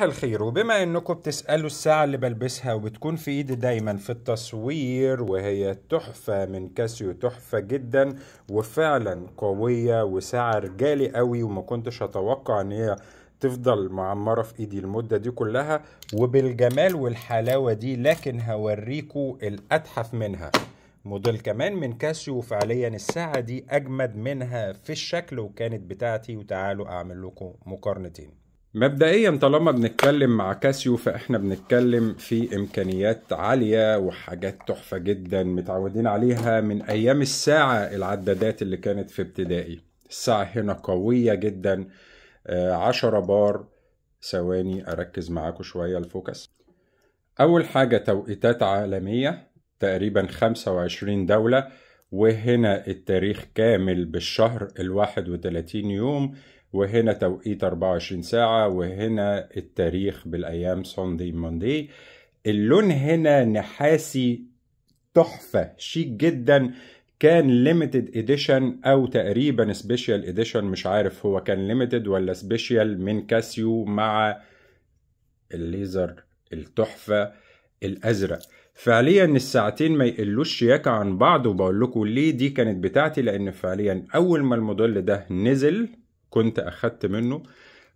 صباح الخير وبما انكم بتسألوا الساعة اللي بلبسها وبتكون في ايدي دايما في التصوير وهي تحفة من كاسيو تحفة جدا وفعلا قوية وساعة رجالي قوي وما كنتش اتوقع ان هي تفضل معمرة في ايدي المدة دي كلها وبالجمال والحلاوة دي لكن هوريكو الاتحف منها موديل كمان من كاسيو فعليا الساعة دي اجمد منها في الشكل وكانت بتاعتي وتعالوا اعمل لكم مقارنتين مبدئيا طالما بنتكلم مع كاسيو فاحنا بنتكلم في امكانيات عاليه وحاجات تحفه جدا متعودين عليها من ايام الساعه العدادات اللي كانت في ابتدائي الساعه هنا قويه جدا آه، عشرة بار ثواني اركز معاكم شويه الفوكس اول حاجه توقيتات عالميه تقريبا 25 دوله وهنا التاريخ كامل بالشهر الواحد وتلاتين يوم وهنا توقيت 24 ساعة وهنا التاريخ بالأيام سوندي موندي اللون هنا نحاسي تحفة شيك جدا كان ليميتد اديشن او تقريبا سبيشال اديشن مش عارف هو كان ليميتد ولا سبيشال من كاسيو مع الليزر التحفة الازرق فعليا الساعتين ما يقلوش شياكة عن بعض وبقول لكم ليه دي كانت بتاعتي لأن فعليا أول ما الموديل ده نزل كنت أخدت منه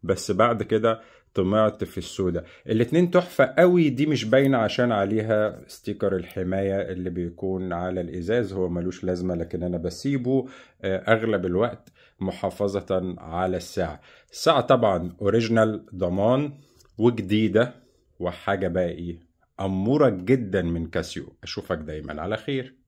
بس بعد كده طمعت في السودة الاتنين تحفة قوي دي مش باينة عشان عليها ستيكر الحماية اللي بيكون على الإزاز هو ملوش لازمة لكن أنا بسيبه آه، أغلب الوقت محافظة على الساعة الساعة طبعا اوريجينال ضمان وجديدة وحاجة بقى ايه أمورك جدا من كاسيو أشوفك دايما على خير